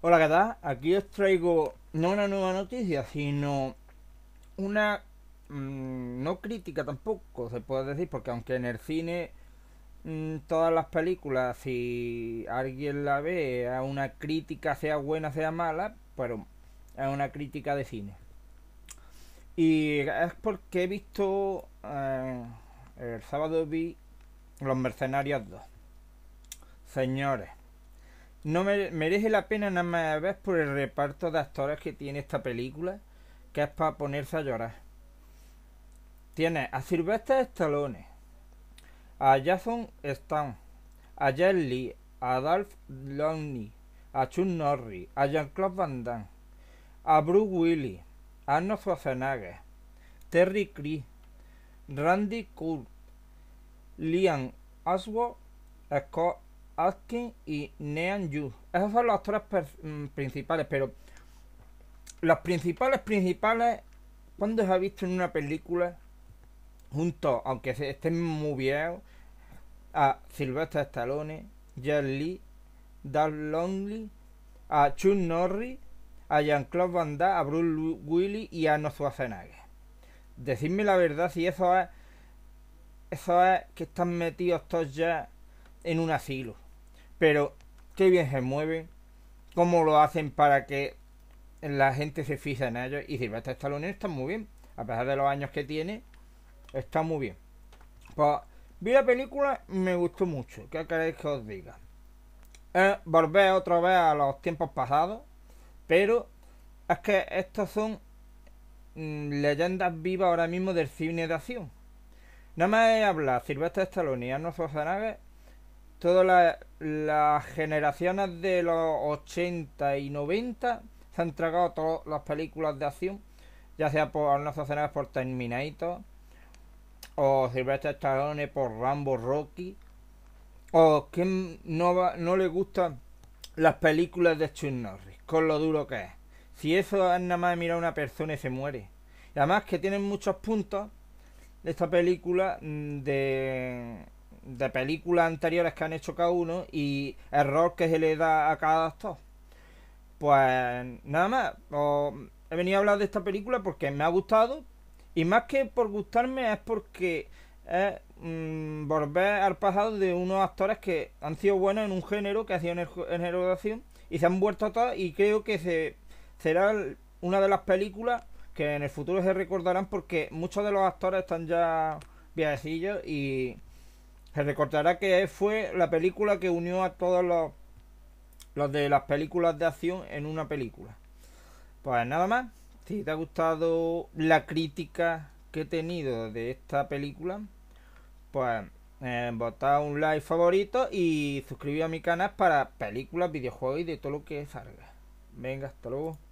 Hola, ¿qué tal? Aquí os traigo no una nueva noticia, sino una mm, no crítica tampoco, se puede decir, porque aunque en el cine mm, todas las películas, si alguien la ve, a una crítica, sea buena, sea mala, pero es una crítica de cine. Y es porque he visto, eh, el sábado vi Los Mercenarios 2. Señores no merece la pena nada más ver por el reparto de actores que tiene esta película, que es para ponerse a llorar. Tiene a Sylvester Stallone, a Jason Stan, a Jet Li, a Dolph Lonnie, a Chun Norris, a Jean-Claude Van Damme, a Bruce Willis, a Arnold Schwarzenegger, Terry Crews, Randy Kurt Liam Oswald, Scott Atkins y Nean Yu. Esos son los actores mm, principales, pero los principales principales, ¿cuándo se ha visto en una película juntos, aunque estén muy viejos, a Sylvester Stallone, Jerry Lee, Doug Longley, a Chuck Norris, a Jean-Claude Van Damme, a Bruce Willis y a No Schwarzenegger? Decidme la verdad si eso es, eso es que están metidos todos ya en un asilo. Pero qué bien se mueven, cómo lo hacen para que la gente se fije en ellos. Y Silvestre Stallone está muy bien, a pesar de los años que tiene, está muy bien. Pues vi la película, me gustó mucho. ¿Qué queréis que os diga? Eh, volver otra vez a los tiempos pasados, pero es que estos son mm, leyendas vivas ahora mismo del cine de acción. Nada más de hablar Silvestre Stallone y Arnold Schwarzenegger todas las generaciones de los 80 y 90 se han tragado todas las películas de acción, ya sea por no por Terminator, o silvestre Stallone por Rambo Rocky, o que no, no le gustan las películas de Chuck Norris, con lo duro que es. Si eso es nada más mirar a una persona y se muere. Y además que tienen muchos puntos de esta película mm, de de películas anteriores que han hecho cada uno y error que se le da a cada actor. Pues nada más, he venido a hablar de esta película porque me ha gustado y más que por gustarme es porque es mmm, volver al pasado de unos actores que han sido buenos en un género, que hacían en el género de acción y se han vuelto a todos y creo que se, será una de las películas que en el futuro se recordarán porque muchos de los actores están ya viejecillos y recordará que fue la película que unió a todos los, los de las películas de acción en una película. Pues nada más. Si te ha gustado la crítica que he tenido de esta película, pues eh, un like favorito y suscribir a mi canal para películas, videojuegos y de todo lo que salga. Venga, hasta luego.